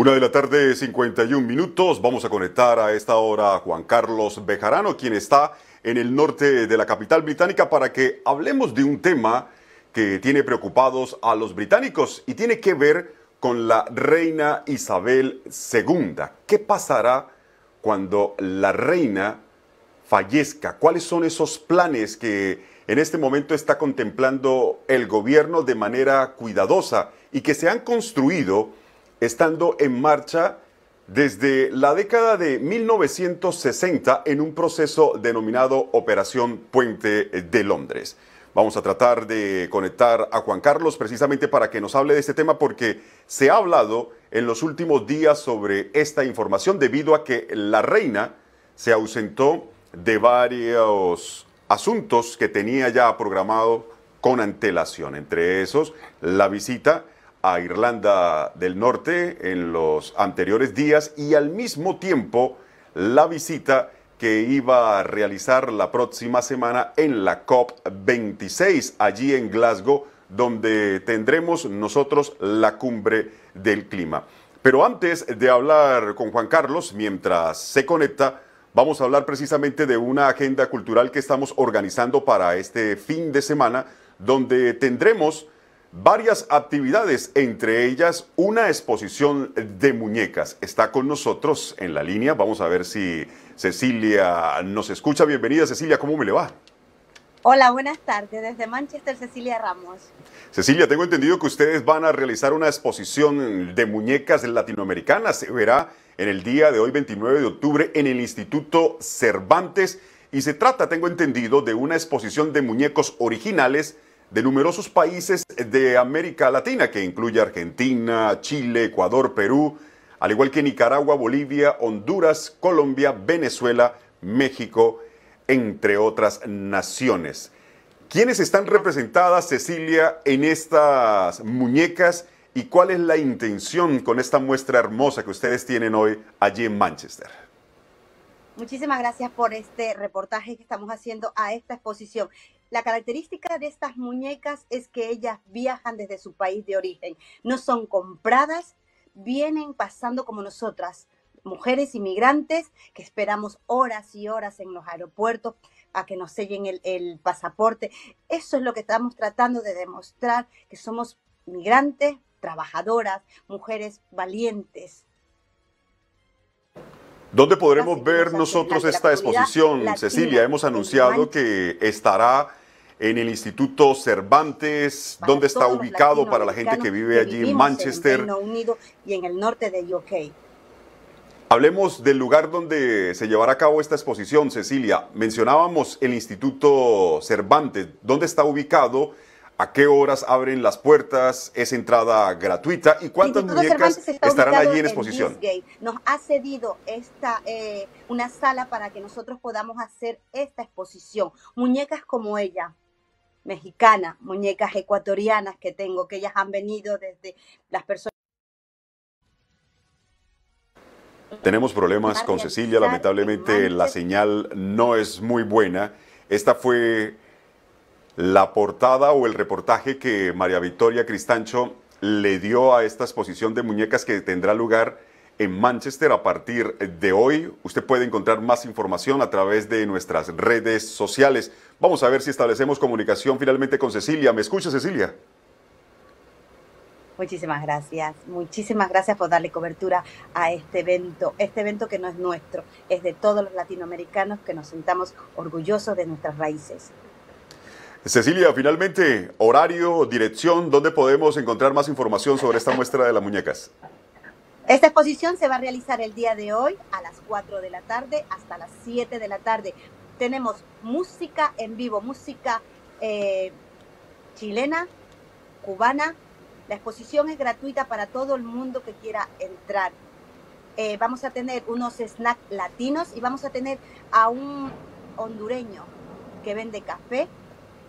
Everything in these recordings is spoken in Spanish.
Una de la tarde, 51 minutos. Vamos a conectar a esta hora a Juan Carlos Bejarano, quien está en el norte de la capital británica, para que hablemos de un tema que tiene preocupados a los británicos y tiene que ver con la reina Isabel II. ¿Qué pasará cuando la reina fallezca? ¿Cuáles son esos planes que en este momento está contemplando el gobierno de manera cuidadosa y que se han construido? estando en marcha desde la década de 1960 en un proceso denominado Operación Puente de Londres. Vamos a tratar de conectar a Juan Carlos precisamente para que nos hable de este tema porque se ha hablado en los últimos días sobre esta información debido a que la reina se ausentó de varios asuntos que tenía ya programado con antelación, entre esos la visita a Irlanda del Norte en los anteriores días y al mismo tiempo la visita que iba a realizar la próxima semana en la COP26, allí en Glasgow, donde tendremos nosotros la cumbre del clima. Pero antes de hablar con Juan Carlos, mientras se conecta, vamos a hablar precisamente de una agenda cultural que estamos organizando para este fin de semana, donde tendremos varias actividades, entre ellas una exposición de muñecas. Está con nosotros en la línea. Vamos a ver si Cecilia nos escucha. Bienvenida Cecilia, ¿cómo me le va? Hola, buenas tardes. Desde Manchester, Cecilia Ramos. Cecilia, tengo entendido que ustedes van a realizar una exposición de muñecas latinoamericanas. Se verá en el día de hoy, 29 de octubre, en el Instituto Cervantes. Y se trata, tengo entendido, de una exposición de muñecos originales de numerosos países de América Latina, que incluye Argentina, Chile, Ecuador, Perú, al igual que Nicaragua, Bolivia, Honduras, Colombia, Venezuela, México, entre otras naciones. ¿Quiénes están representadas, Cecilia, en estas muñecas y cuál es la intención con esta muestra hermosa que ustedes tienen hoy allí en Manchester? Muchísimas gracias por este reportaje que estamos haciendo a esta exposición. La característica de estas muñecas es que ellas viajan desde su país de origen, no son compradas, vienen pasando como nosotras, mujeres inmigrantes que esperamos horas y horas en los aeropuertos a que nos sellen el, pasaporte. Eso es lo que estamos tratando de demostrar, que somos migrantes, trabajadoras, mujeres valientes. ¿Dónde podremos ver nosotros esta exposición, Cecilia? Hemos anunciado que estará en el Instituto Cervantes, ¿dónde donde está ubicado para la gente que vive allí en Manchester. En Reino Unido y en el norte de UK. Hablemos del lugar donde se llevará a cabo esta exposición, Cecilia. Mencionábamos el Instituto Cervantes. ¿Dónde está ubicado? ¿A qué horas abren las puertas? ¿Es entrada gratuita? ¿Y cuántas muñecas estarán allí en exposición? Nos ha cedido esta, eh, una sala para que nosotros podamos hacer esta exposición. Muñecas como ella, mexicanas, muñecas ecuatorianas que tengo, que ellas han venido desde las personas. Tenemos problemas con Cecilia, lamentablemente la señal no es muy buena. Esta fue la portada o el reportaje que María Victoria Cristancho le dio a esta exposición de muñecas que tendrá lugar en Manchester. A partir de hoy, usted puede encontrar más información a través de nuestras redes sociales. Vamos a ver si establecemos comunicación finalmente con Cecilia. ¿Me escucha, Cecilia? Muchísimas gracias, muchísimas gracias por darle cobertura a este evento, este evento que no es nuestro, es de todos los latinoamericanos que nos sentamos orgullosos de nuestras raíces. Cecilia, finalmente, horario, dirección, ¿dónde podemos encontrar más información sobre esta muestra de las muñecas? Esta exposición se va a realizar el día de hoy a las 4 de la tarde hasta las 7 de la tarde. Tenemos música en vivo, música eh, chilena, cubana. La exposición es gratuita para todo el mundo que quiera entrar. Eh, vamos a tener unos snacks latinos y vamos a tener a un hondureño que vende café,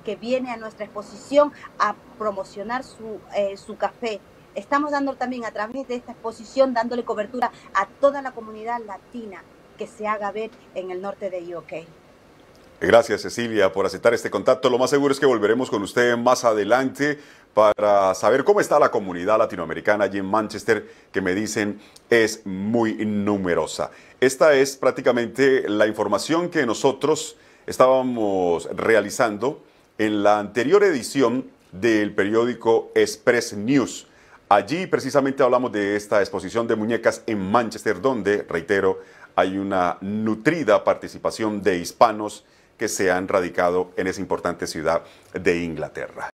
que viene a nuestra exposición a promocionar su, eh, su café estamos dando también a través de esta exposición, dándole cobertura a toda la comunidad latina que se haga ver en el norte de UK. Gracias Cecilia por aceptar este contacto. Lo más seguro es que volveremos con usted más adelante para saber cómo está la comunidad latinoamericana allí en Manchester, que me dicen es muy numerosa. Esta es prácticamente la información que nosotros estábamos realizando en la anterior edición del periódico Express News. Allí precisamente hablamos de esta exposición de muñecas en Manchester, donde, reitero, hay una nutrida participación de hispanos que se han radicado en esa importante ciudad de Inglaterra.